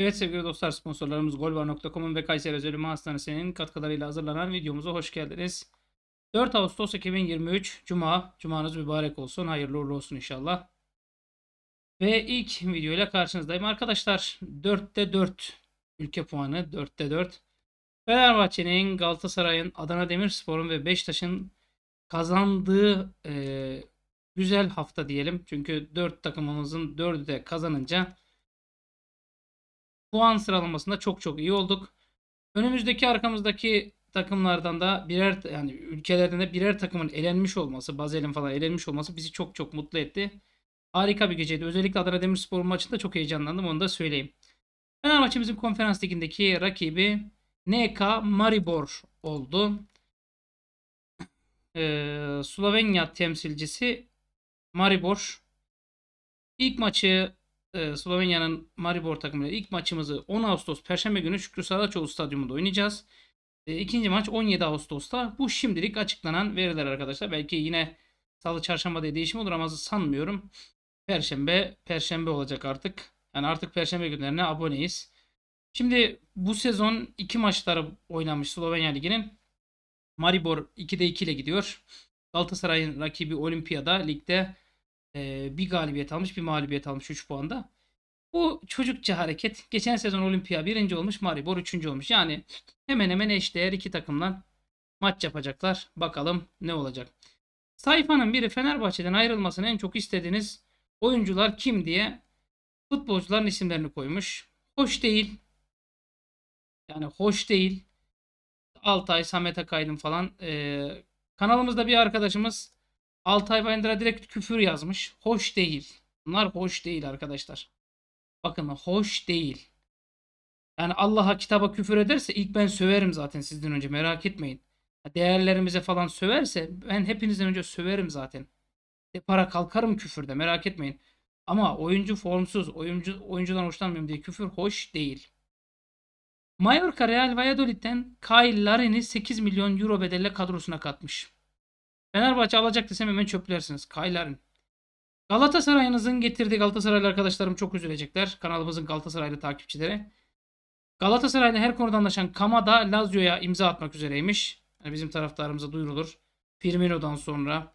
Evet sevgili dostlar sponsorlarımız golvar.com'un ve Kayseri Özel Ünlü Hastanesi'nin katkılarıyla hazırlanan videomuza hoş geldiniz. 4 Ağustos 2023 Cuma. Cumanız mübarek olsun. Hayırlı uğurlu olsun inşallah. Ve ilk videoyla karşınızdayım. Arkadaşlar 4'te 4 ülke puanı 4'te 4. Fenerbahçe'nin, Galatasaray'ın, Adana Demirspor'un ve Beşiktaş'ın kazandığı e, güzel hafta diyelim. Çünkü 4 takımımızın 4'ü de kazanınca puan sıralamasında çok çok iyi olduk. Önümüzdeki arkamızdaki takımlardan da birer yani ülkelerden de birer takımın elenmiş olması, Bazel'in falan elenmiş olması bizi çok çok mutlu etti. Harika bir geceydi. Özellikle Adana Demirspor maçında çok heyecanlandım onu da söyleyeyim. Fenerbahçe bizim konferans ligindeki rakibi NK Maribor oldu. Ee, Slovenya temsilcisi Maribor. İlk maçı e, Slovenya'nın Maribor takımıyla ilk maçımızı 10 Ağustos Perşembe günü Şükrü Saraçoğlu Stadyumunda oynayacağız. E, ikinci maç 17 Ağustos'ta. Bu şimdilik açıklanan veriler arkadaşlar. Belki yine salı çarşamba diye değişim olur ama sanmıyorum. Perşembe, perşembe olacak artık. Yani artık perşembe günlerine aboneyiz. Şimdi bu sezon iki maçları oynamış Slovenya Ligi'nin. Maribor 2'de 2 ile gidiyor. Galatasaray'ın rakibi Olimpiyada ligde e, bir galibiyet almış bir mağlubiyet almış 3 puanda. Bu çocukça hareket. Geçen sezon Olimpiya birinci olmuş, Maribor üçüncü olmuş. Yani hemen hemen eşdeğer iki takımla maç yapacaklar. Bakalım ne olacak. Sayfanın biri Fenerbahçe'den ayrılmasını en çok istediğiniz oyuncular kim diye futbolcuların isimlerini koymuş. Hoş değil. Yani hoş değil. Altay, Samet Akaydın falan. Ee, kanalımızda bir arkadaşımız Altay Bayındır'a direkt küfür yazmış. Hoş değil. Bunlar hoş değil arkadaşlar. Bakın hoş değil. Yani Allah'a kitaba küfür ederse ilk ben söverim zaten sizden önce merak etmeyin. Değerlerimize falan söverse ben hepinizden önce söverim zaten. De para kalkarım küfürde merak etmeyin. Ama oyuncu formsuz, oyuncu oyuncudan hoşlanmıyorum diye küfür hoş değil. Mallorca Real Valladolid'den Kyle Larin'i 8 milyon euro bedelle kadrosuna katmış. Fenerbahçe alacak desem hemen çöplersiniz. Kayların. Galatasaray'ınızın getirdiği Galatasaraylı arkadaşlarım çok üzülecekler. Kanalımızın Galatasaraylı takipçileri. Galatasaray'la her konuda anlaşan Kamada Lazio'ya imza atmak üzereymiş. Yani bizim taraftarımıza duyurulur. Firmino'dan sonra,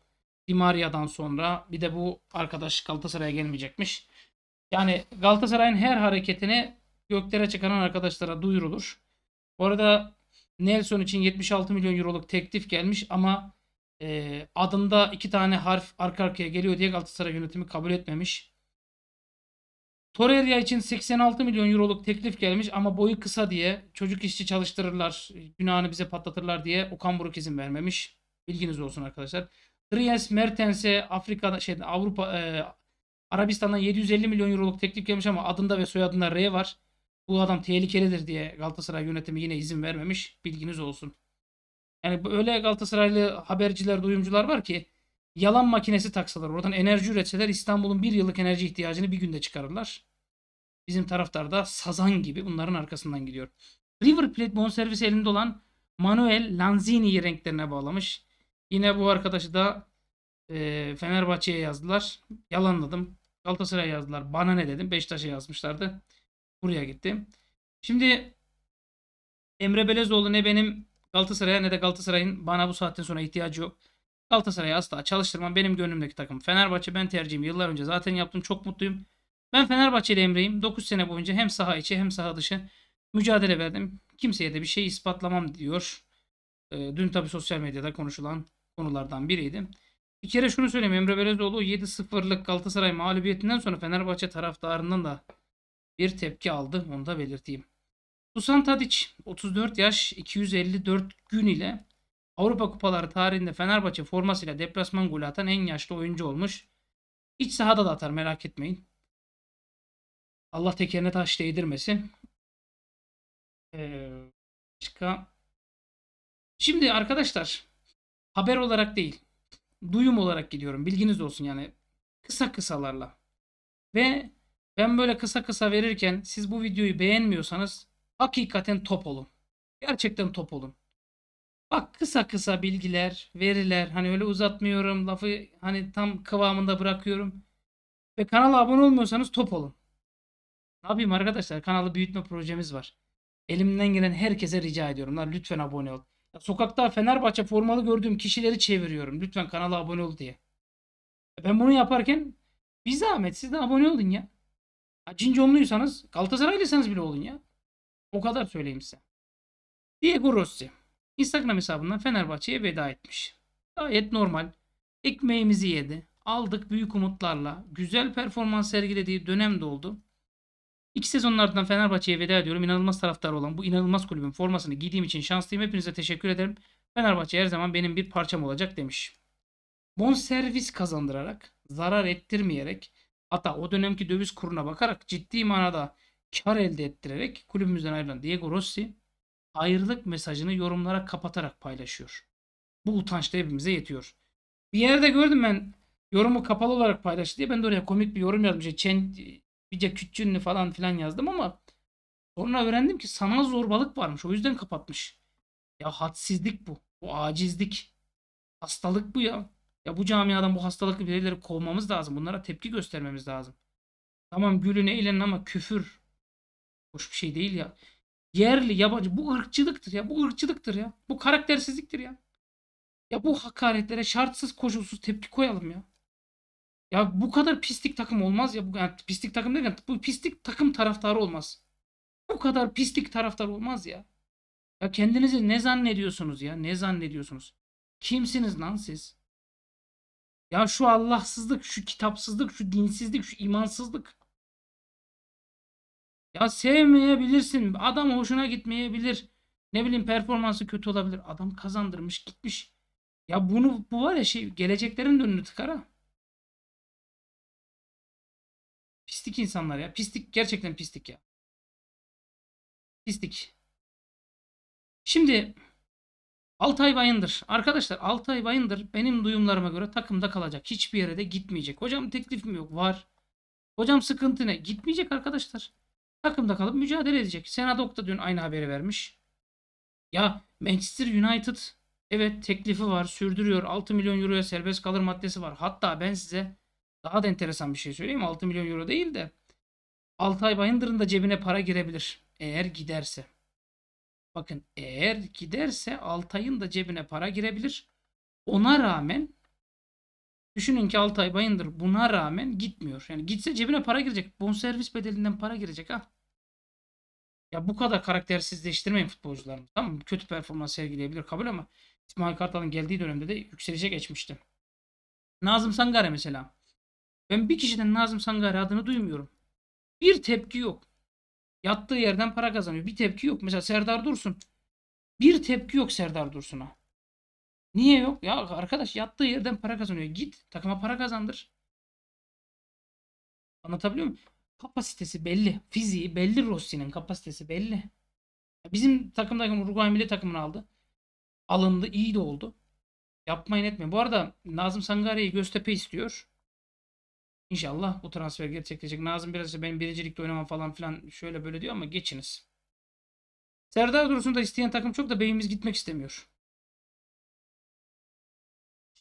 Di Maria'dan sonra bir de bu arkadaş Galatasaray'a gelmeyecekmiş. Yani Galatasaray'ın her hareketini göklere çıkaran arkadaşlara duyurulur. Bu arada Nelson için 76 milyon euroluk teklif gelmiş ama e, adında iki tane harf arka arkaya geliyor diye Galatasaray yönetimi kabul etmemiş. Torreira için 86 milyon euroluk teklif gelmiş ama boyu kısa diye çocuk işçi çalıştırırlar, günahını bize patlatırlar diye Okan Buruk izin vermemiş. Bilginiz olsun arkadaşlar. Dries Mertens'e Afrika, şey Avrupa e, Arabistan'dan 750 milyon euroluk teklif gelmiş ama adında ve soyadında R var. Bu adam tehlikelidir diye Galatasaray yönetimi yine izin vermemiş. Bilginiz olsun. Yani öyle Galatasaraylı haberciler, duyumcular var ki yalan makinesi taksalar, oradan enerji üretseler İstanbul'un bir yıllık enerji ihtiyacını bir günde çıkarırlar. Bizim taraftar da sazan gibi bunların arkasından gidiyor. River Plate bonservisi elinde olan Manuel Lanzini'yi renklerine bağlamış. Yine bu arkadaşı da e, Fenerbahçe'ye yazdılar. Yalanladım. Galatasaray'a yazdılar. Bana ne dedim. Beşiktaş'a yazmışlardı. Buraya gittim. Şimdi Emre Belezoğlu ne benim Galatasaray'a ne de Galatasaray'ın bana bu saatten sonra ihtiyacı yok. Galatasaray'ı asla çalıştırmam benim gönlümdeki takım. Fenerbahçe ben tercihim. Yıllar önce zaten yaptım. Çok mutluyum. Ben Fenerbahçeli Emre'yim. 9 sene boyunca hem saha içi hem saha dışı mücadele verdim. Kimseye de bir şey ispatlamam diyor. Ee, dün tabi sosyal medyada konuşulan konulardan biriydi. Bir kere şunu söyleyeyim Emre Belezoğlu 7-0'lık Galatasaray mağlubiyetinden sonra Fenerbahçe taraftarından da bir tepki aldı. Onu da belirteyim. Dusan Tadic 34 yaş 254 gün ile Avrupa Kupaları tarihinde Fenerbahçe formasıyla deplasman golü atan en yaşlı oyuncu olmuş. İç sahada da atar merak etmeyin. Allah tekerine taş değdirmesin. Ee, başka. Şimdi arkadaşlar haber olarak değil duyum olarak gidiyorum. Bilginiz olsun yani kısa kısalarla. Ve ben böyle kısa kısa verirken siz bu videoyu beğenmiyorsanız Hakikaten top olun. Gerçekten top olun. Bak kısa kısa bilgiler, veriler. Hani öyle uzatmıyorum. Lafı hani tam kıvamında bırakıyorum. Ve kanala abone olmuyorsanız top olun. Ne yapayım arkadaşlar? Kanalı büyütme projemiz var. Elimden gelen herkese rica ediyorum. Lan lütfen abone ol. Ya sokakta Fenerbahçe formalı gördüğüm kişileri çeviriyorum. Lütfen kanala abone ol diye. E ben bunu yaparken bir zahmet siz de abone olun ya. Cinci onluysanız Galatasaraylıysanız bile olun ya. O kadar söyleyeyim size. Diego Rossi Instagram hesabından Fenerbahçe'ye veda etmiş. Gayet normal. Ekmeğimizi yedi. Aldık büyük umutlarla. Güzel performans sergilediği dönem de oldu. İki sezonlardan Fenerbahçe'ye veda ediyorum. İnanılmaz taraftar olan bu inanılmaz kulübün formasını giydiğim için şanslıyım. Hepinize teşekkür ederim. Fenerbahçe her zaman benim bir parçam olacak demiş. Bon servis kazandırarak, zarar ettirmeyerek, hatta o dönemki döviz kuruna bakarak ciddi manada kar elde ettirerek kulübümüzden ayrılan Diego Rossi ayrılık mesajını yorumlara kapatarak paylaşıyor. Bu utanç da hepimize yetiyor. Bir yerde gördüm ben yorumu kapalı olarak paylaştı diye ben de oraya komik bir yorum yazdım. İşte Çen, Bice falan filan yazdım ama sonra öğrendim ki sana zorbalık varmış. O yüzden kapatmış. Ya hadsizlik bu. Bu acizlik. Hastalık bu ya. Ya bu camiadan bu hastalıklı bireyleri kovmamız lazım. Bunlara tepki göstermemiz lazım. Tamam gülün eğlenin ama küfür, Hoş bir şey değil ya. Yerli, yabancı. Bu ırkçılıktır ya. Bu ırkçılıktır ya. Bu karaktersizliktir ya. Ya bu hakaretlere şartsız koşulsuz tepki koyalım ya. Ya bu kadar pislik takım olmaz ya. Bu, yani pislik takım derken bu pislik takım taraftarı olmaz. Bu kadar pislik taraftar olmaz ya. Ya kendinizi ne zannediyorsunuz ya? Ne zannediyorsunuz? Kimsiniz lan siz? Ya şu Allahsızlık, şu kitapsızlık, şu dinsizlik, şu imansızlık. Ya sevmeyebilirsin. Adam hoşuna gitmeyebilir. Ne bileyim performansı kötü olabilir. Adam kazandırmış gitmiş. Ya bunu bu var ya şey geleceklerin önünü tıkar ha. Pislik insanlar ya. Pislik gerçekten pislik ya. Pislik. Şimdi Altay Bayındır. Arkadaşlar Altay Bayındır benim duyumlarıma göre takımda kalacak. Hiçbir yere de gitmeyecek. Hocam teklif mi yok? Var. Hocam sıkıntı ne? Gitmeyecek arkadaşlar takımda kalıp mücadele edecek. Senadok da dün aynı haberi vermiş. Ya Manchester United evet teklifi var sürdürüyor 6 milyon euroya serbest kalır maddesi var. Hatta ben size daha da enteresan bir şey söyleyeyim 6 milyon euro değil de Altay Bayındır'ın da cebine para girebilir eğer giderse. Bakın eğer giderse Altay'ın da cebine para girebilir. Ona rağmen düşünün ki Altay Bayındır buna rağmen gitmiyor. Yani gitse cebine para girecek. Bonservis bedelinden para girecek ha. Ya bu kadar karaktersizleştirmeyin futbolcularımızı. Tamam mı? Kötü performans sergileyebilir kabul ama İsmail Kartal'ın geldiği dönemde de yükselişe geçmişti. Nazım Sangare mesela. Ben bir kişiden Nazım Sangare adını duymuyorum. Bir tepki yok. Yattığı yerden para kazanıyor. Bir tepki yok. Mesela Serdar Dursun. Bir tepki yok Serdar Dursun'a. Niye yok? Ya arkadaş yattığı yerden para kazanıyor. Git takıma para kazandır. Anlatabiliyor muyum? Kapasitesi belli. Fiziği belli Rossi'nin kapasitesi belli. Bizim takım takım Uruguay milli takımını aldı. Alındı. iyi de oldu. Yapmayın etmeyin. Bu arada Nazım Sangare'yi Göztepe istiyor. İnşallah bu transfer gerçekleşecek. Nazım biraz işte benim birincilikte oynamam falan filan şöyle böyle diyor ama geçiniz. Serdar Dursun'u da isteyen takım çok da beyimiz gitmek istemiyor.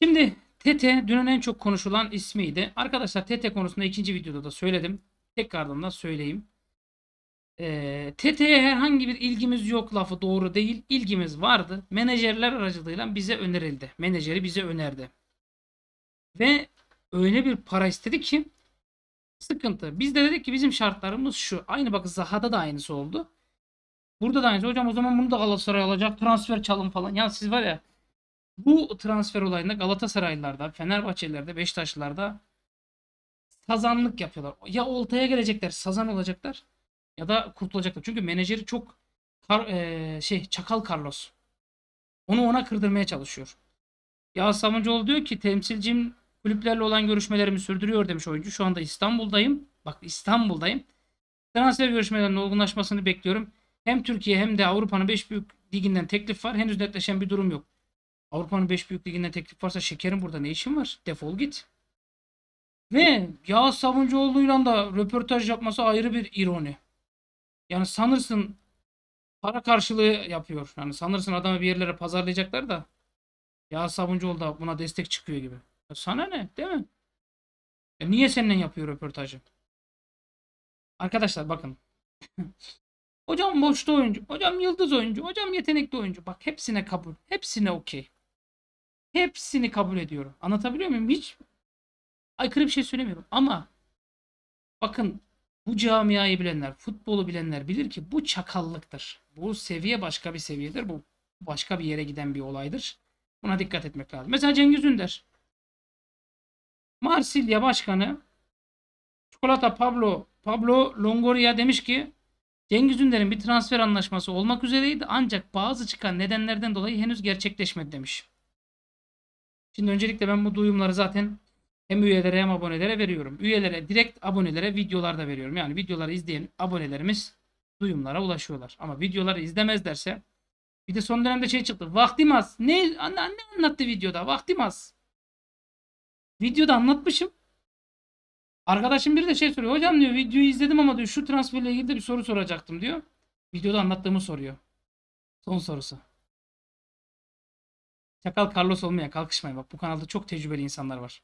Şimdi Tete dünün en çok konuşulan ismiydi. Arkadaşlar Tete konusunda ikinci videoda da söyledim tekrardan da söyleyeyim. E, ee, TT'ye herhangi bir ilgimiz yok lafı doğru değil. İlgimiz vardı. Menajerler aracılığıyla bize önerildi. Menajeri bize önerdi. Ve öyle bir para istedi ki sıkıntı. Biz de dedik ki bizim şartlarımız şu. Aynı bak Zaha'da da aynısı oldu. Burada da aynısı. Hocam o zaman bunu da Galatasaray alacak. Transfer çalın falan. Ya siz var ya bu transfer olayında Galatasaraylılarda, Fenerbahçelilerde, Beşiktaşlılarda sazanlık yapıyorlar. Ya oltaya gelecekler, sazan olacaklar ya da kurtulacaklar. Çünkü menajeri çok kar, e, şey çakal Carlos. Onu ona kırdırmaya çalışıyor. Ya Savuncıoğlu diyor ki temsilcim kulüplerle olan görüşmelerimi sürdürüyor demiş oyuncu. Şu anda İstanbul'dayım. Bak İstanbul'dayım. Transfer görüşmelerinin olgunlaşmasını bekliyorum. Hem Türkiye hem de Avrupa'nın 5 büyük liginden teklif var. Henüz netleşen bir durum yok. Avrupa'nın 5 büyük liginden teklif varsa şekerim burada ne işin var? Defol git. Ve Yağız Sabuncuoğlu'yla da röportaj yapması ayrı bir ironi. Yani sanırsın para karşılığı yapıyor. Yani sanırsın adamı bir yerlere pazarlayacaklar da Yağız Sabuncuoğlu da buna destek çıkıyor gibi. Ya sana ne değil mi? E niye seninle yapıyor röportajı? Arkadaşlar bakın. hocam boşta oyuncu. Hocam yıldız oyuncu. Hocam yetenekli oyuncu. Bak hepsine kabul. Hepsine okey. Hepsini kabul ediyorum. Anlatabiliyor muyum? Hiç aykırı bir şey söylemiyorum ama bakın bu camiayı bilenler, futbolu bilenler bilir ki bu çakallıktır. Bu seviye başka bir seviyedir. Bu başka bir yere giden bir olaydır. Buna dikkat etmek lazım. Mesela Cengiz Ünder. Marsilya Başkanı Çikolata Pablo Pablo Longoria demiş ki Cengiz Ünder'in bir transfer anlaşması olmak üzereydi ancak bazı çıkan nedenlerden dolayı henüz gerçekleşmedi demiş. Şimdi öncelikle ben bu duyumları zaten hem üyelere hem abonelere veriyorum. Üyelere direkt abonelere videolarda veriyorum. Yani videoları izleyen abonelerimiz duyumlara ulaşıyorlar. Ama videoları izlemezlerse bir de son dönemde şey çıktı. Vaktim az. Ne, ne anlattı videoda? Vaktim az. Videoda anlatmışım. Arkadaşım bir de şey soruyor. Hocam diyor videoyu izledim ama diyor şu transferle ilgili de bir soru soracaktım diyor. Videoda anlattığımı soruyor. Son sorusu. Çakal Carlos olmaya kalkışmayın. Bak bu kanalda çok tecrübeli insanlar var.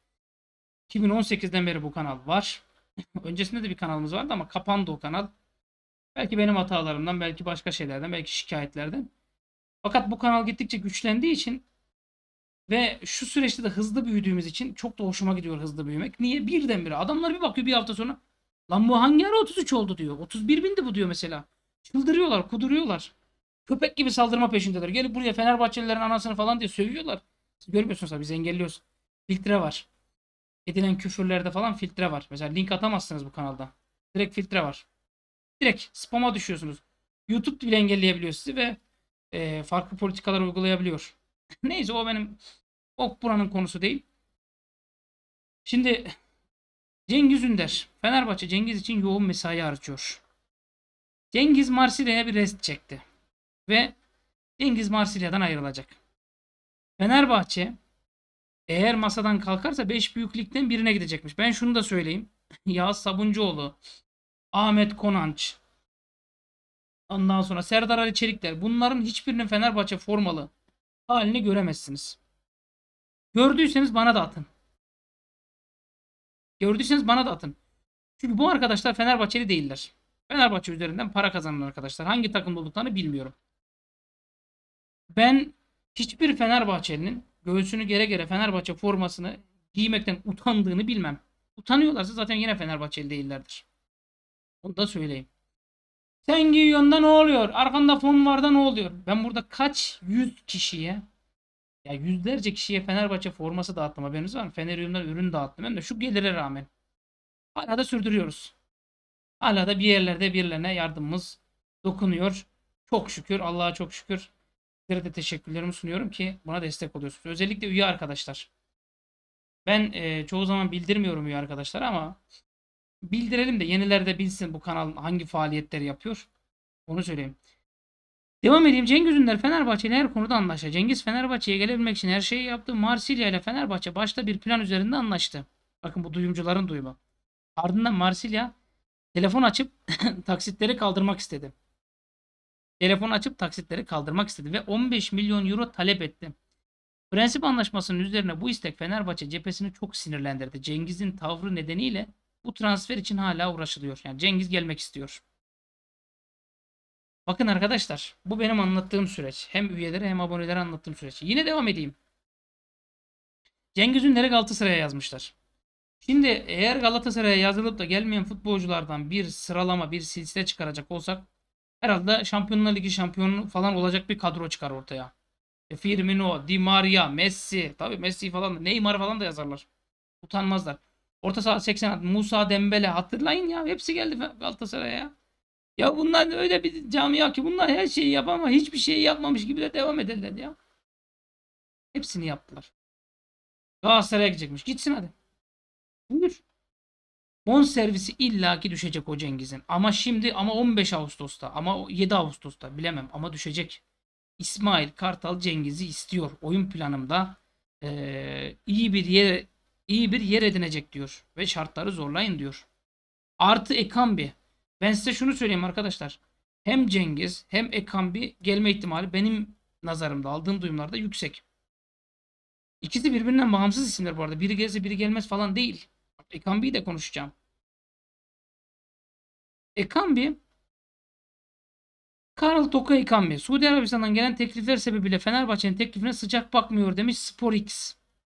2018'den beri bu kanal var. Öncesinde de bir kanalımız vardı ama kapandı o kanal. Belki benim hatalarımdan, belki başka şeylerden, belki şikayetlerden. Fakat bu kanal gittikçe güçlendiği için ve şu süreçte de hızlı büyüdüğümüz için çok da hoşuma gidiyor hızlı büyümek. Niye? Birdenbire. Adamlar bir bakıyor bir hafta sonra. Lan bu hangi ara 33 oldu diyor. 31 bindi bu diyor mesela. Çıldırıyorlar, kuduruyorlar. Köpek gibi saldırma peşindeler. Gelip buraya Fenerbahçelilerin anasını falan diye sövüyorlar. Siz görmüyorsunuz abi biz engelliyoruz. Filtre var edilen küfürlerde falan filtre var. Mesela link atamazsınız bu kanalda. Direkt filtre var. Direkt spama düşüyorsunuz. YouTube bile engelleyebiliyor sizi ve e, farklı politikalar uygulayabiliyor. Neyse o benim o buranın konusu değil. Şimdi Cengiz Ünder. Fenerbahçe Cengiz için yoğun mesai harcıyor. Cengiz Marsilya'ya bir rest çekti. Ve Cengiz Marsilya'dan ayrılacak. Fenerbahçe eğer masadan kalkarsa 5 büyüklükten birine gidecekmiş. Ben şunu da söyleyeyim. Yağız Sabuncuoğlu, Ahmet Konanç, ondan sonra Serdar Ali Çelikler. Bunların hiçbirinin Fenerbahçe formalı halini göremezsiniz. Gördüyseniz bana da atın. Gördüyseniz bana da atın. Çünkü bu arkadaşlar Fenerbahçeli değiller. Fenerbahçe üzerinden para kazanan arkadaşlar. Hangi takımda olduklarını bilmiyorum. Ben hiçbir Fenerbahçelinin göğsünü gere gere Fenerbahçe formasını giymekten utandığını bilmem. Utanıyorlarsa zaten yine Fenerbahçeli değillerdir. Onu da söyleyeyim. Sen giyiyorsun da ne oluyor? Arkanda fon var da ne oluyor? Ben burada kaç yüz kişiye ya yüzlerce kişiye Fenerbahçe forması dağıttım haberiniz var mı? Fenerium'dan ürün dağıttım hem de şu gelire rağmen. Hala da sürdürüyoruz. Hala da bir yerlerde birilerine yardımımız dokunuyor. Çok şükür Allah'a çok şükür sizlere de teşekkürlerimi sunuyorum ki buna destek oluyorsunuz. Özellikle üye arkadaşlar. Ben e, çoğu zaman bildirmiyorum üye arkadaşlar ama bildirelim de yeniler de bilsin bu kanal hangi faaliyetleri yapıyor. Onu söyleyeyim. Devam edeyim. Cengiz Ünder Fenerbahçe ile her konuda anlaştı. Cengiz Fenerbahçe'ye gelebilmek için her şeyi yaptı. Marsilya ile Fenerbahçe başta bir plan üzerinde anlaştı. Bakın bu duyumcuların duyma. Ardından Marsilya telefon açıp taksitleri kaldırmak istedi. Telefonu açıp taksitleri kaldırmak istedi ve 15 milyon euro talep etti. Prensip anlaşmasının üzerine bu istek Fenerbahçe cephesini çok sinirlendirdi. Cengiz'in tavrı nedeniyle bu transfer için hala uğraşılıyor. Yani Cengiz gelmek istiyor. Bakın arkadaşlar bu benim anlattığım süreç. Hem üyelere hem abonelere anlattığım süreç. Yine devam edeyim. Cengiz Ünder'e Galatasaray'a yazmışlar. Şimdi eğer Galatasaray'a yazılıp da gelmeyen futbolculardan bir sıralama, bir silsile çıkaracak olsak herhalde Şampiyonlar Ligi şampiyonu falan olacak bir kadro çıkar ortaya. E, Firmino, Di Maria, Messi. Tabi Messi falan da Neymar falan da yazarlar. Utanmazlar. Orta saha 80 Musa Dembele hatırlayın ya. Hepsi geldi Galatasaray'a ya. Ya bunlar öyle bir camia ki bunlar her şeyi yap ama hiçbir şeyi yapmamış gibi de devam ederler ya. Hepsini yaptılar. Galatasaray'a gidecekmiş. Gitsin hadi. Buyur. Bon servisi illaki düşecek o Cengiz'in. Ama şimdi ama 15 Ağustos'ta ama 7 Ağustos'ta bilemem ama düşecek. İsmail Kartal Cengiz'i istiyor. Oyun planımda e, iyi bir yer iyi bir yer edinecek diyor ve şartları zorlayın diyor. Artı Ekambi. Ben size şunu söyleyeyim arkadaşlar. Hem Cengiz hem Ekambi gelme ihtimali benim nazarımda aldığım duyumlarda yüksek. İkisi birbirinden bağımsız isimler bu arada. Biri gelirse biri gelmez falan değil. Ekambi'yi de konuşacağım. Ekambi Karl Toko Ekambi Suudi Arabistan'dan gelen teklifler sebebiyle Fenerbahçe'nin teklifine sıcak bakmıyor demiş SporX.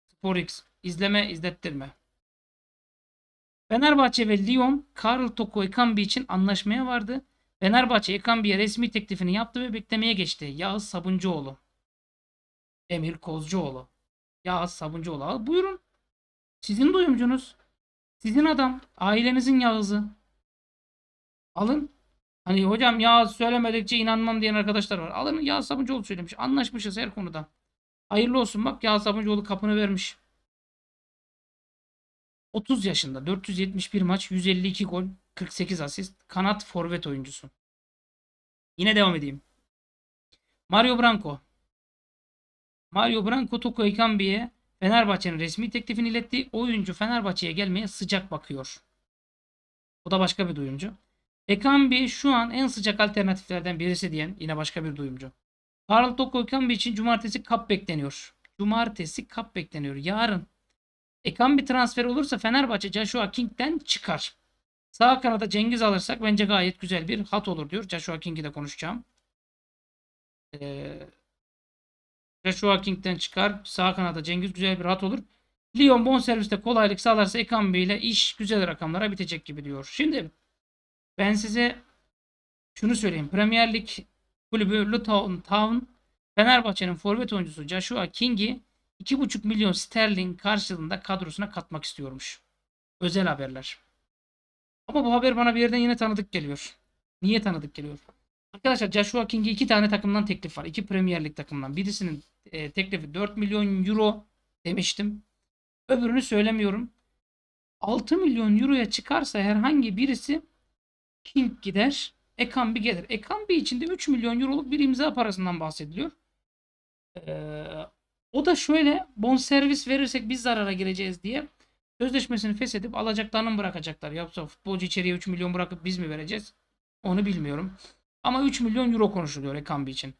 SporX izleme izlettirme. Fenerbahçe ve Lyon Karl Toko Ekambi için anlaşmaya vardı. Fenerbahçe Ekambi'ye resmi teklifini yaptı ve beklemeye geçti. Yağız Sabuncuoğlu. Emir Kozcuoğlu. Yağız Sabuncuoğlu. buyurun. Sizin duyumcunuz. Sizin adam. Ailenizin Yağız'ı. Alın. Hani hocam Yağız söylemedikçe inanmam diyen arkadaşlar var. Alın Yağız Sabuncuoğlu söylemiş. Anlaşmışız her konuda. Hayırlı olsun bak Yağız Sabuncuoğlu kapını vermiş. 30 yaşında 471 maç 152 gol 48 asist kanat forvet oyuncusu. Yine devam edeyim. Mario Branco. Mario Branco Toko Ekambi'ye Fenerbahçe'nin resmi teklifini iletti. Oyuncu Fenerbahçe'ye gelmeye sıcak bakıyor. Bu da başka bir duyumcu. Ekambi şu an en sıcak alternatiflerden birisi diyen yine başka bir duyumcu. Karl Toko Ekambi için cumartesi kap bekleniyor. Cumartesi kap bekleniyor. Yarın Ekambi transfer olursa Fenerbahçe Joshua King'den çıkar. Sağ kanada Cengiz alırsak bence gayet güzel bir hat olur diyor. Joshua King'i de konuşacağım. Ee, Joshua King'den çıkar. Sağ kanada Cengiz güzel bir hat olur. Lyon bon serviste kolaylık sağlarsa Ekambi ile iş güzel rakamlara bitecek gibi diyor. Şimdi ben size şunu söyleyeyim. Premier Lig kulübü Luton Town Fenerbahçe'nin forvet oyuncusu Joshua King'i 2,5 milyon sterlin karşılığında kadrosuna katmak istiyormuş. Özel haberler. Ama bu haber bana bir yerden yine tanıdık geliyor. Niye tanıdık geliyor? Arkadaşlar Joshua King'i iki tane takımdan teklif var. İki Premier Lig takımdan. Birisinin e, teklifi 4 milyon euro demiştim. Öbürünü söylemiyorum. 6 milyon euroya çıkarsa herhangi birisi King gider. Ekambi gelir. Ekambi içinde 3 milyon euroluk bir imza parasından bahsediliyor. Ee, o da şöyle bon servis verirsek biz zarara gireceğiz diye sözleşmesini feshedip alacaklarını bırakacaklar? Yoksa futbolcu içeriye 3 milyon bırakıp biz mi vereceğiz? Onu bilmiyorum. Ama 3 milyon euro konuşuluyor Ekambi için.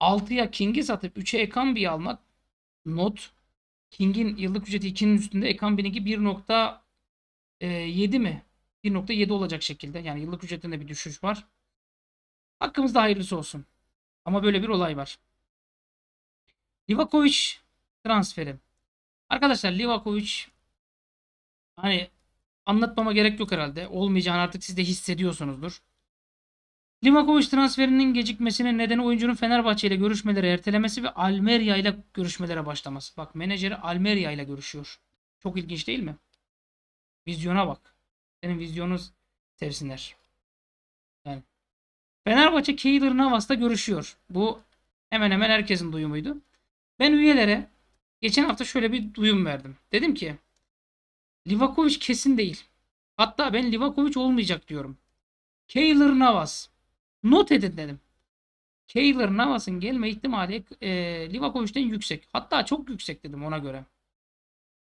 6'ya King'i satıp 3'e Ekambi'yi almak not King'in yıllık ücreti 2'nin üstünde Ekambi'ninki 1.7 e, mi? 1.7 olacak şekilde. Yani yıllık ücretinde bir düşüş var. Hakkımızda hayırlısı olsun. Ama böyle bir olay var. Livakovic transferi. Arkadaşlar Livakovic hani anlatmama gerek yok herhalde. Olmayacağını artık siz de hissediyorsunuzdur. Livakovic transferinin gecikmesinin nedeni oyuncunun Fenerbahçe ile görüşmeleri ertelemesi ve Almeria ile görüşmelere başlaması. Bak menajeri Almeria ile görüşüyor. Çok ilginç değil mi? Vizyona bak. Senin vizyonun sevsinler. Yani. Fenerbahçe Keyler Navas'ta görüşüyor. Bu hemen hemen herkesin duyumuydu. Ben üyelere geçen hafta şöyle bir duyum verdim. Dedim ki Livakovic kesin değil. Hatta ben Livakovic olmayacak diyorum. Keyler Navas Not edin dedim. Taylor Navas'ın gelme ihtimali e, Livakovic'den yüksek. Hatta çok yüksek dedim ona göre.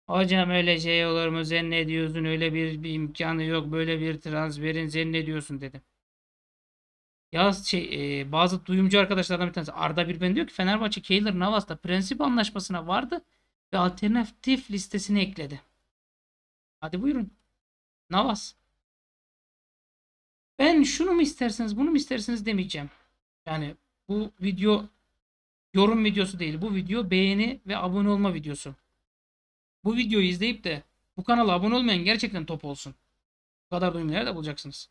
Hocam öyle şey olur mu? Sen ne Öyle bir, bir imkanı yok. Böyle bir transferin sen ne dedim. Yaz şey, e, bazı duyumcu arkadaşlardan bir tanesi Arda Birben diyor ki Fenerbahçe Keyler Navas'ta prensip anlaşmasına vardı ve alternatif listesini ekledi. Hadi buyurun. Navas. Ben şunu mu istersiniz bunu mu istersiniz demeyeceğim. Yani bu video yorum videosu değil. Bu video beğeni ve abone olma videosu. Bu videoyu izleyip de bu kanala abone olmayan gerçekten top olsun. Bu kadar duyum nerede bulacaksınız?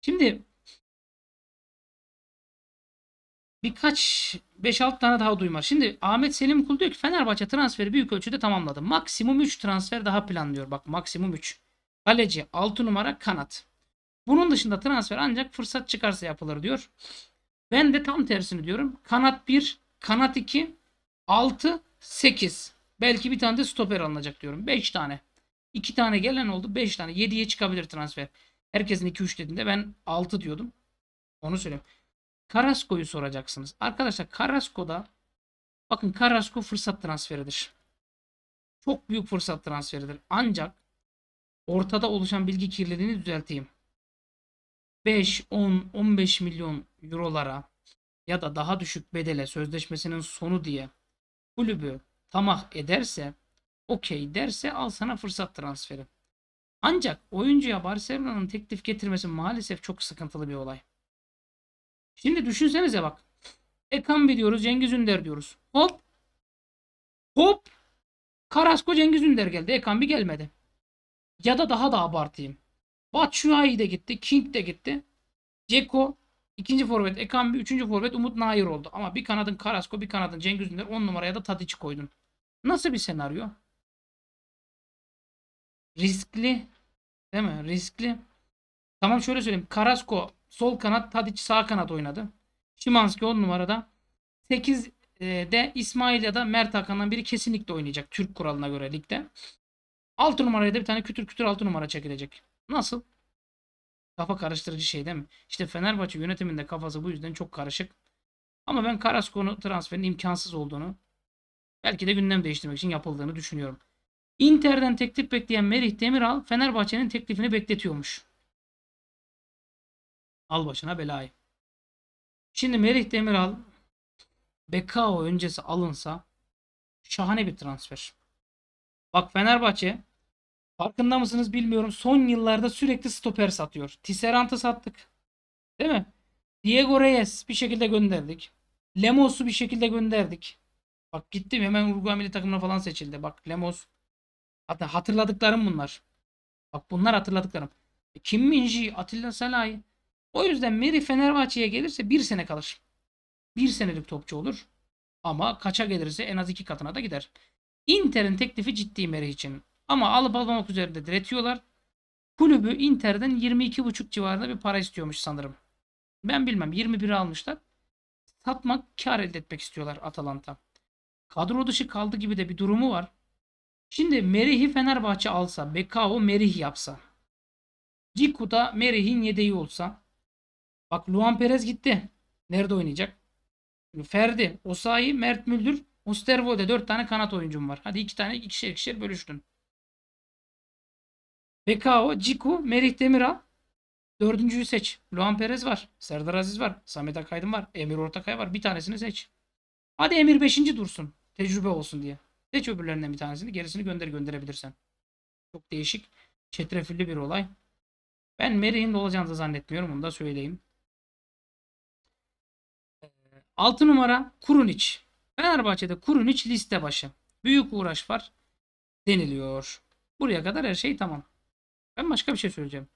Şimdi birkaç 5-6 tane daha duyum var. Şimdi Ahmet Selim Kul diyor ki Fenerbahçe transferi büyük ölçüde tamamladı. Maksimum 3 transfer daha planlıyor. Bak maksimum 3. Kaleci 6 numara kanat. Bunun dışında transfer ancak fırsat çıkarsa yapılır diyor. Ben de tam tersini diyorum. Kanat 1, kanat 2, 6, 8. Belki bir tane de stoper alınacak diyorum. 5 tane. 2 tane gelen oldu. 5 tane. 7'ye çıkabilir transfer. Herkesin 2-3 dediğinde ben 6 diyordum. Onu söyleyeyim. Carrasco'yu soracaksınız. Arkadaşlar Carrasco'da bakın Carrasco fırsat transferidir. Çok büyük fırsat transferidir. Ancak ortada oluşan bilgi kirliliğini düzelteyim. 5, 10, 15 milyon eurolara ya da daha düşük bedele sözleşmesinin sonu diye kulübü tamah ederse, okey derse al sana fırsat transferi. Ancak oyuncuya Barcelona'nın teklif getirmesi maalesef çok sıkıntılı bir olay. Şimdi düşünsenize bak. Ekan diyoruz, Cengiz Ünder diyoruz. Hop. Hop. Karasko Cengiz Ünder geldi. Ekan bir gelmedi. Ya da daha da abartayım. Batshuayi de gitti. King de gitti. Ceko ikinci forvet Ekambi, üçüncü forvet Umut Nair oldu. Ama bir kanadın Karasko, bir kanadın Cengiz Ünder, on numaraya da Tadiç'i koydun. Nasıl bir senaryo? Riskli. Değil mi? Riskli. Tamam şöyle söyleyeyim. Karasko sol kanat, Tadiç sağ kanat oynadı. Şimanski on numarada. 8 e, de İsmail ya da Mert Hakan'dan biri kesinlikle oynayacak Türk kuralına göre ligde. 6 numaraya da bir tane kütür kütür altı numara çekilecek. Nasıl? Kafa karıştırıcı şey değil mi? İşte Fenerbahçe yönetiminde kafası bu yüzden çok karışık. Ama ben Carrasco'nun transferin imkansız olduğunu belki de gündem değiştirmek için yapıldığını düşünüyorum. Inter'den teklif bekleyen Merih Demiral Fenerbahçe'nin teklifini bekletiyormuş. Al başına belayı. Şimdi Merih Demiral Bekao öncesi alınsa şahane bir transfer. Bak Fenerbahçe Farkında mısınız bilmiyorum. Son yıllarda sürekli stoper satıyor. Tisserant'ı sattık. Değil mi? Diego Reyes bir şekilde gönderdik. Lemos'u bir şekilde gönderdik. Bak gittim hemen Uruguay milli takımına falan seçildi. Bak Lemos. Hatta hatırladıklarım bunlar. Bak bunlar hatırladıklarım. E, Kim Minji, Atilla Salay. O yüzden Meri Fenerbahçe'ye gelirse bir sene kalır. Bir senelik topçu olur. Ama kaça gelirse en az iki katına da gider. Inter'in teklifi ciddi Meri için. Ama alıp almamak üzerinde diretiyorlar. Kulübü Inter'den 22,5 civarında bir para istiyormuş sanırım. Ben bilmem 21 almışlar. Satmak kar elde etmek istiyorlar Atalanta. Kadro dışı kaldı gibi de bir durumu var. Şimdi Merih'i Fenerbahçe alsa, Bekao Merih yapsa. Ciku da Merih'in yedeği olsa. Bak Luan Perez gitti. Nerede oynayacak? Ferdi, Osayi, Mert Müldür, Osterwold'e 4 tane kanat oyuncum var. Hadi 2 tane ikişer ikişer bölüştün. Bekao, Ciku, Merih Demiral. Dördüncüyü seç. Luan Perez var. Serdar Aziz var. Samet Akaydın var. Emir Ortakay var. Bir tanesini seç. Hadi Emir beşinci dursun. Tecrübe olsun diye. Seç öbürlerinden bir tanesini. Gerisini gönder gönderebilirsen. Çok değişik. Çetrefilli bir olay. Ben Merih'in de olacağını da zannetmiyorum. Onu da söyleyeyim. 6 ee, numara Kurunic. Fenerbahçe'de Kurunic liste başı. Büyük uğraş var deniliyor. Buraya kadar her şey tamam. Ben başka bir şey söyleyeceğim.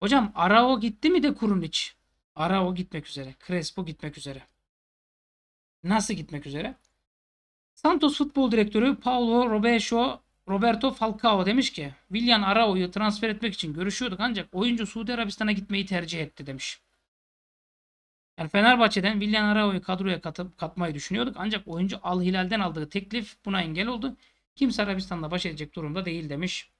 Hocam Arao gitti mi de Kurunic? Arao gitmek üzere. Crespo gitmek üzere. Nasıl gitmek üzere? Santos futbol direktörü Paulo Roberto, Roberto Falcao demiş ki William Arao'yu transfer etmek için görüşüyorduk ancak oyuncu Suudi Arabistan'a gitmeyi tercih etti demiş. Yani Fenerbahçe'den William Arao'yu kadroya katıp, katmayı düşünüyorduk ancak oyuncu Al Hilal'den aldığı teklif buna engel oldu. Kimse Arabistan'da baş edecek durumda değil demiş.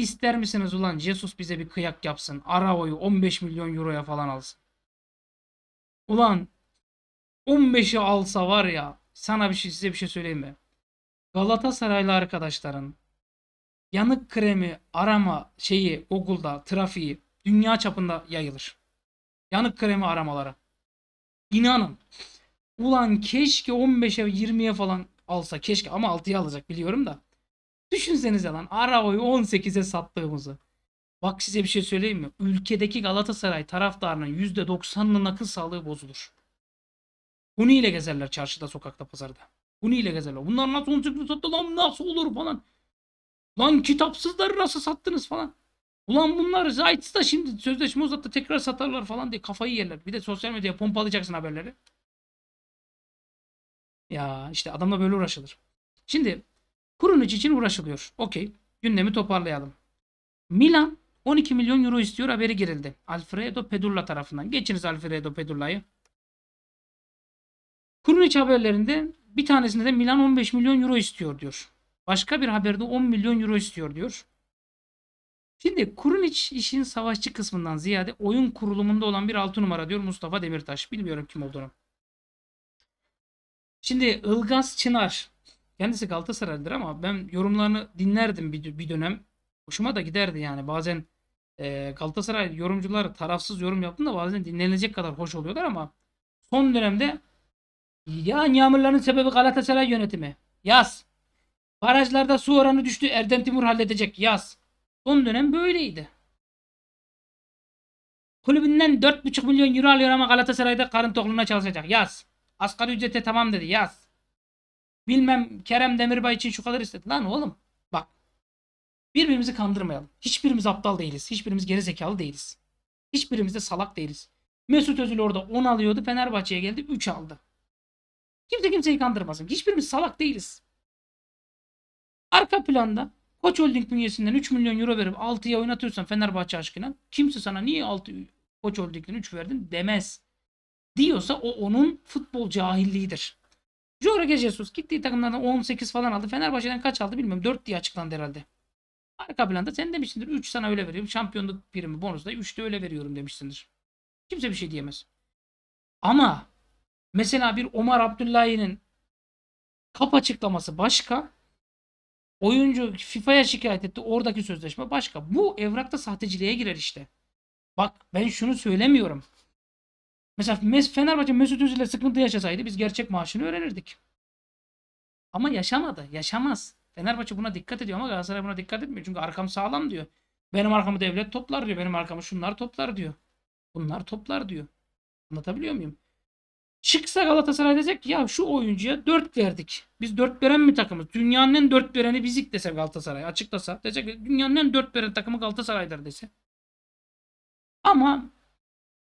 İster misiniz ulan Jesus bize bir kıyak yapsın. Arao'yu 15 milyon euroya falan alsın. Ulan 15'i alsa var ya sana bir şey size bir şey söyleyeyim mi? Galatasaraylı arkadaşların yanık kremi arama şeyi Google'da trafiği dünya çapında yayılır. Yanık kremi aramaları. İnanın. Ulan keşke 15'e 20'ye falan alsa keşke ama 6'ya alacak biliyorum da. Düşünsenize lan Arao'yu 18'e sattığımızı. Bak size bir şey söyleyeyim mi? Ülkedeki Galatasaray taraftarının %90'ının akıl sağlığı bozulur. Bunu ile gezerler çarşıda, sokakta, pazarda. Bunu ile gezerler. Bunlar nasıl 18'e sattı lan nasıl olur falan. Lan kitapsızları nasıl sattınız falan. Ulan bunlar Zayt's da şimdi sözleşme uzattı tekrar satarlar falan diye kafayı yerler. Bir de sosyal medyaya pompalayacaksın haberleri. Ya işte adamla böyle uğraşılır. Şimdi Kuruluş için uğraşılıyor. Okey. Gündemi toparlayalım. Milan 12 milyon euro istiyor haberi girildi. Alfredo Pedulla tarafından. Geçiniz Alfredo Pedulla'yı. Kurunic haberlerinde bir tanesinde de Milan 15 milyon euro istiyor diyor. Başka bir haberde 10 milyon euro istiyor diyor. Şimdi Kurunic işin savaşçı kısmından ziyade oyun kurulumunda olan bir altı numara diyor Mustafa Demirtaş. Bilmiyorum kim olduğunu. Şimdi Ilgaz Çınar Kendisi Galatasaraylıdır ama ben yorumlarını dinlerdim bir, bir dönem. Hoşuma da giderdi yani. Bazen e, Galatasaray yorumcuları tarafsız yorum yaptığında bazen dinlenecek kadar hoş oluyorlar ama son dönemde ya yağmurların sebebi Galatasaray yönetimi. Yaz. Barajlarda su oranı düştü. Erdem Timur halledecek. Yaz. Son dönem böyleydi. Kulübünden 4,5 milyon euro alıyor ama Galatasaray'da karın tokluğuna çalışacak. Yaz. Asgari ücrete tamam dedi. Yaz. Bilmem Kerem Demirbay için şu kadar istedi. Lan oğlum bak. Birbirimizi kandırmayalım. Hiçbirimiz aptal değiliz. Hiçbirimiz geri zekalı değiliz. Hiçbirimiz de salak değiliz. Mesut Özil orada 10 alıyordu. Fenerbahçe'ye geldi 3 aldı. Kimse kimseyi kandırmasın. Hiçbirimiz salak değiliz. Arka planda Koç Holding bünyesinden 3 milyon euro verip 6'ya oynatıyorsan Fenerbahçe aşkına kimse sana niye 6 Koç Holding'den 3 verdin demez. Diyorsa o onun futbol cahilliğidir. Jorge Jesus gittiği takımlardan 18 falan aldı. Fenerbahçe'den kaç aldı bilmiyorum. 4 diye açıklandı herhalde. Arka planda sen demişsindir 3 sana öyle veriyorum. Şampiyonluk primi bonusda 3'te öyle veriyorum demişsindir. Kimse bir şey diyemez. Ama mesela bir Omar Abdullahi'nin kap açıklaması başka. Oyuncu FIFA'ya şikayet etti. Oradaki sözleşme başka. Bu evrakta sahteciliğe girer işte. Bak ben şunu söylemiyorum. Mesela Fenerbahçe Mesut Özil ile sıkıntı yaşasaydı biz gerçek maaşını öğrenirdik. Ama yaşamadı. Yaşamaz. Fenerbahçe buna dikkat ediyor ama Galatasaray buna dikkat etmiyor. Çünkü arkam sağlam diyor. Benim arkamı devlet toplar diyor. Benim arkamı şunlar toplar diyor. Bunlar toplar diyor. Anlatabiliyor muyum? Çıksa Galatasaray diyecek ki ya şu oyuncuya 4 verdik. Biz 4 veren mi takımız? Dünyanın en 4 vereni bizik dese Galatasaray açıklasa. Diyecek dünyanın en 4 veren takımı Galatasaray'dır dese. Ama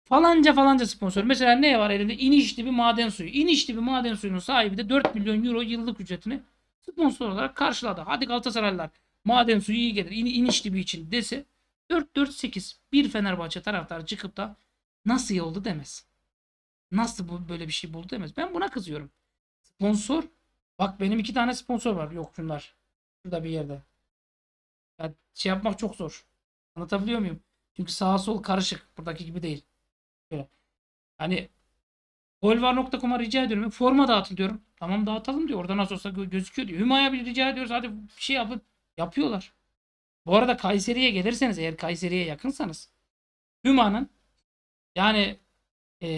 Falanca falanca sponsor. Mesela ne var elinde? İnişli bir maden suyu. İnişli bir maden suyunun sahibi de 4 milyon euro yıllık ücretini sponsor olarak karşıladı. Hadi Galatasaraylılar maden suyu iyi gelir. İn, inişli bir için dese 4-4-8 bir Fenerbahçe taraftarı çıkıp da nasıl oldu demez. Nasıl bu böyle bir şey buldu demez. Ben buna kızıyorum. Sponsor. Bak benim iki tane sponsor var. Yok şunlar. Şurada bir yerde. Ya şey yapmak çok zor. Anlatabiliyor muyum? Çünkü sağa sol karışık. Buradaki gibi değil. Hani golvar.com'a rica ediyorum. Forma dağıtıl diyorum. Tamam dağıtalım diyor. Orada nasıl olsa gözüküyor diyor. Hümaya bir rica ediyoruz. Hadi bir şey yapın. Yapıyorlar. Bu arada Kayseri'ye gelirseniz eğer Kayseri'ye yakınsanız Hüma'nın yani e,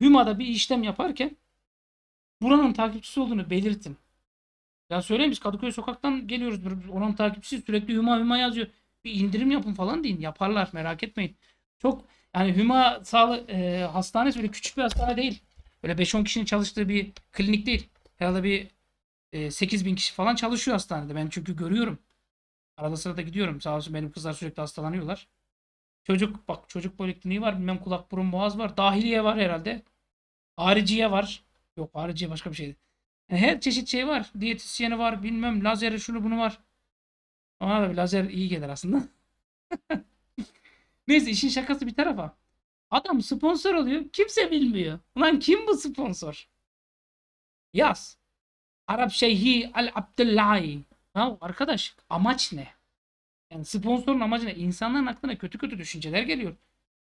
Hüma'da bir işlem yaparken buranın takipçisi olduğunu belirtin. Ya söyleyeyim biz Kadıköy sokaktan geliyoruz. Onun takipçisi sürekli Hüma Hüma yazıyor. Bir indirim yapın falan deyin. Yaparlar merak etmeyin. Çok yani Hüma sağlık e, hastanesi öyle küçük bir hastane değil. Böyle 5-10 kişinin çalıştığı bir klinik değil. Herhalde bir e, 8 bin kişi falan çalışıyor hastanede. Ben çünkü görüyorum. Arada sırada gidiyorum. Sağ olsun benim kızlar sürekli hastalanıyorlar. Çocuk bak çocuk polikliniği var. Bilmem kulak burun boğaz var. Dahiliye var herhalde. ariciye var. Yok hariciye başka bir şeydi. Yani e, her çeşit şey var. Diyetisyeni var. Bilmem lazeri şunu bunu var. Ona da bir lazer iyi gelir aslında. Neyse işin şakası bir tarafa. Adam sponsor oluyor. Kimse bilmiyor. Ulan kim bu sponsor? Yaz. Arap Şeyhi Al Abdullahi. Ha, arkadaş amaç ne? Yani sponsorun amacı ne? İnsanların aklına kötü kötü düşünceler geliyor.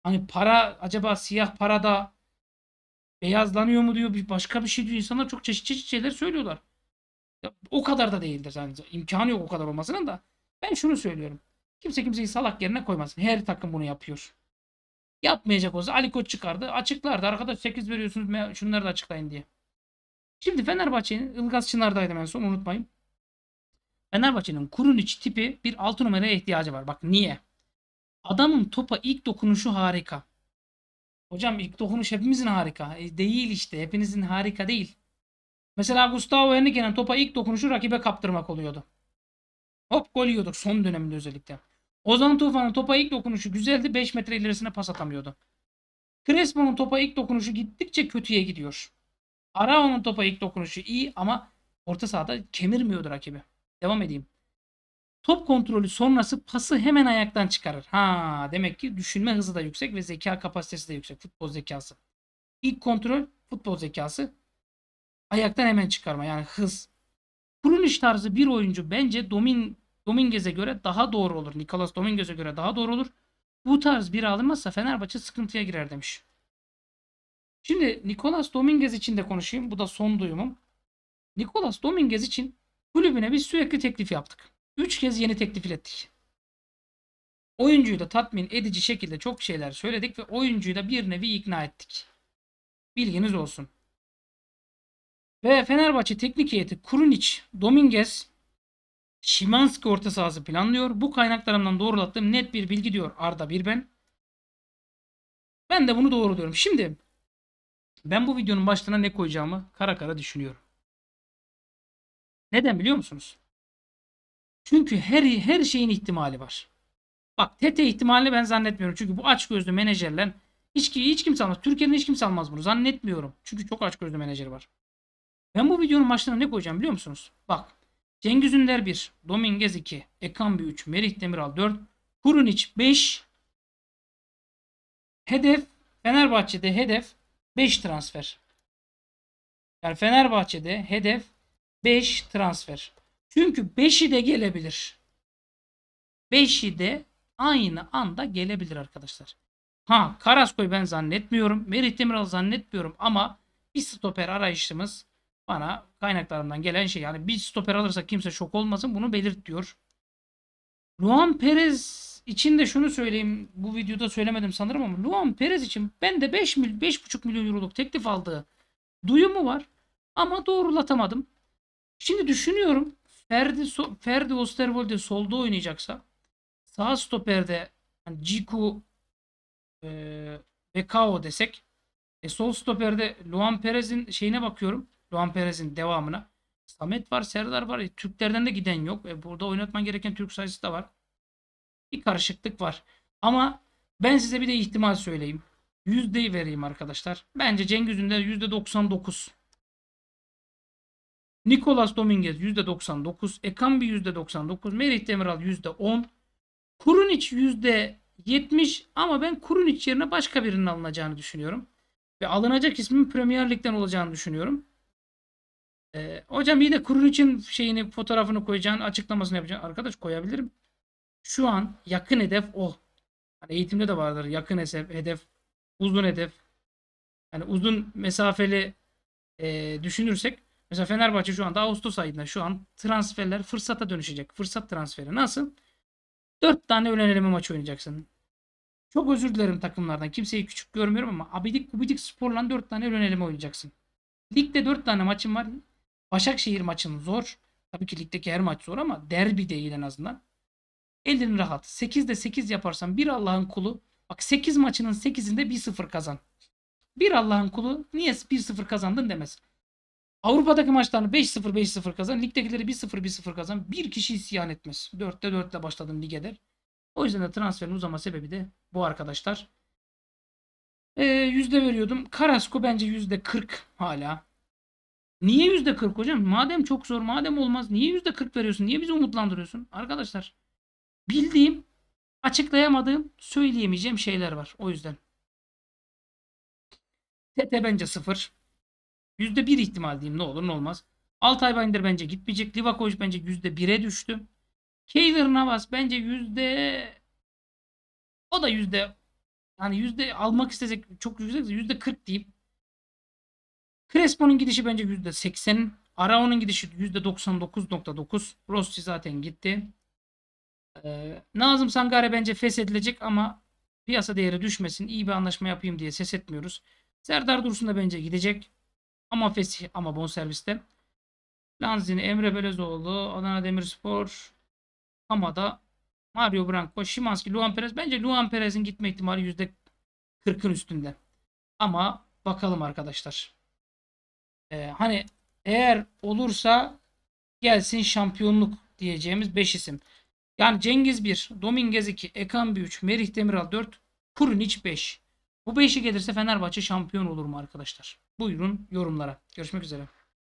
Hani para acaba siyah para da beyazlanıyor mu diyor. Bir başka bir şey diyor. İnsanlar çok çeşitli çeşit şeyler söylüyorlar. Ya, o kadar da değildir. Yani imkanı yok o kadar olmasının da. Ben şunu söylüyorum. Kimse kimseyi salak yerine koymasın. Her takım bunu yapıyor. Yapmayacak olsa Ali Koç çıkardı. Açıklardı. Arkadaş 8 veriyorsunuz şunları da açıklayın diye. Şimdi Fenerbahçe'nin Ilgaz Çınar'daydım en son unutmayın. Fenerbahçe'nin kurun içi tipi bir 6 numaraya ihtiyacı var. Bak niye? Adamın topa ilk dokunuşu harika. Hocam ilk dokunuş hepimizin harika. E, değil işte. Hepinizin harika değil. Mesela Gustavo Henrique'nin topa ilk dokunuşu rakibe kaptırmak oluyordu. Hop gol yiyorduk son döneminde özellikle. Ozan Tufan'ın topa ilk dokunuşu güzeldi. 5 metre ilerisine pas atamıyordu. Crespo'nun topa ilk dokunuşu gittikçe kötüye gidiyor. Arao'nun topa ilk dokunuşu iyi ama orta sahada kemirmiyordu rakibi. Devam edeyim. Top kontrolü sonrası pası hemen ayaktan çıkarır. Ha demek ki düşünme hızı da yüksek ve zeka kapasitesi de yüksek. Futbol zekası. İlk kontrol futbol zekası. Ayaktan hemen çıkarma yani hız. Kurun iş tarzı bir oyuncu bence domin Dominguez'e göre daha doğru olur. Nicolas Dominguez'e göre daha doğru olur. Bu tarz biri alınmazsa Fenerbahçe sıkıntıya girer demiş. Şimdi Nicolas Dominguez için de konuşayım. Bu da son duyumum. Nicolas Dominguez için kulübüne bir sürekli teklif yaptık. 3 kez yeni teklif ilettik. Oyuncuyu da tatmin edici şekilde çok şeyler söyledik ve oyuncuyu da bir nevi ikna ettik. Bilginiz olsun. Ve Fenerbahçe teknik heyeti Kurunic, Dominguez, Şimanski orta sahası planlıyor. Bu kaynaklarımdan doğrulattığım net bir bilgi diyor Arda Birben. Ben de bunu doğruluyorum. Şimdi ben bu videonun başına ne koyacağımı kara kara düşünüyorum. Neden biliyor musunuz? Çünkü her her şeyin ihtimali var. Bak TT ihtimalini ben zannetmiyorum. Çünkü bu aç gözlü menajerler hiç, hiç kimse almaz. Türkiye'nin hiç kimse almaz bunu. Zannetmiyorum. Çünkü çok aç gözlü menajeri var. Ben bu videonun başına ne koyacağım biliyor musunuz? Bak Cengiz Ünder 1, Dominguez 2, Ekambi 3, Merih Demiral 4, Kurunic 5. Hedef Fenerbahçe'de hedef 5 transfer. Yani Fenerbahçe'de hedef 5 transfer. Çünkü 5'i de gelebilir. 5'i de aynı anda gelebilir arkadaşlar. Ha Karaskoy ben zannetmiyorum. Merih Demiral zannetmiyorum ama bir stoper arayışımız bana kaynaklarından gelen şey. Yani bir stoper alırsak kimse şok olmasın bunu belirt diyor. Luan Perez için de şunu söyleyeyim. Bu videoda söylemedim sanırım ama Luan Perez için ben de 5 mil 5,5 milyon euroluk teklif aldığı duyumu var ama doğrulatamadım. Şimdi düşünüyorum Ferdi so Ferdi Osterwolde solda oynayacaksa sağ stoperde yani Ciku ve Kao desek e, sol stoperde Luan Perez'in şeyine bakıyorum. Juan Perez'in devamına. Samet var, Serdar var. E, Türklerden de giden yok. E, burada oynatman gereken Türk sayısı da var. Bir karışıklık var. Ama ben size bir de ihtimal söyleyeyim. Yüzdeyi vereyim arkadaşlar. Bence Cengiz'in de %99. Nicolas Dominguez %99. Ekambi %99. Merih Demiral %10. Kurunic %70 ama ben Kurunic yerine başka birinin alınacağını düşünüyorum. Ve alınacak ismin Premier Lig'den olacağını düşünüyorum. Ee, hocam iyi de için şeyini fotoğrafını koyacağın açıklamasını yapacaksın. Arkadaş koyabilirim. Şu an yakın hedef o. Hani eğitimde de vardır yakın hedef, hedef uzun hedef. Yani uzun mesafeli e, düşünürsek mesela Fenerbahçe şu anda Ağustos ayında şu an transferler fırsata dönüşecek. Fırsat transferi nasıl? 4 tane öğlen eleme maçı oynayacaksın. Çok özür dilerim takımlardan. Kimseyi küçük görmüyorum ama abidik Kubidik sporla 4 tane öğlen eleme oynayacaksın. Ligde 4 tane maçın var. Başakşehir maçının zor. Tabii ki ligdeki her maç zor ama derbi değil en azından. Elin rahat. 8'de 8 yaparsan bir Allah'ın kulu. Bak 8 maçının 8'inde 1-0 kazan. Bir Allah'ın kulu niye 1-0 kazandın demez. Avrupa'daki maçlarını 5-0 5-0 kazan. Ligdekileri 1-0 1-0 kazan. Bir kişi isyan etmez. 4'te 4'le başladın lige der. O yüzden de transferin uzama sebebi de bu arkadaşlar. E, yüzde veriyordum. Carrasco bence yüzde 40 hala. Niye yüzde kırk hocam? Madem çok zor, madem olmaz. Niye yüzde kırk veriyorsun? Niye bizi umutlandırıyorsun? Arkadaşlar bildiğim, açıklayamadığım, söyleyemeyeceğim şeyler var. O yüzden. TT bence sıfır. Yüzde bir ihtimal diyeyim ne olur ne olmaz. Altay Binder bence gitmeyecek. Livakovic bence yüzde bire düştü. Keyler Navas bence yüzde o da yüzde yani yüzde almak istesek çok yüksek yüzde kırk diyeyim. Crespo'nun gidişi bence %80. Arao'nun gidişi %99.9. Rossi zaten gitti. Ee, Nazım Sangare bence feshedilecek ama piyasa değeri düşmesin. iyi bir anlaşma yapayım diye ses etmiyoruz. Serdar Dursun da bence gidecek. Ama fesih ama bonserviste. Lanzini, Emre Belezoğlu, Adana Demirspor, Hamada, Mario Branco, Şimanski, Luan Perez. Bence Luan Perez'in gitme ihtimali %40'ın üstünde. Ama bakalım arkadaşlar. Ee, hani eğer olursa gelsin şampiyonluk diyeceğimiz 5 isim. Yani Cengiz 1, Dominguez 2, Ekambi 3, Merih Demiral 4, Kurunic 5. Bu 5'i gelirse Fenerbahçe şampiyon olur mu arkadaşlar? Buyurun yorumlara. Görüşmek üzere.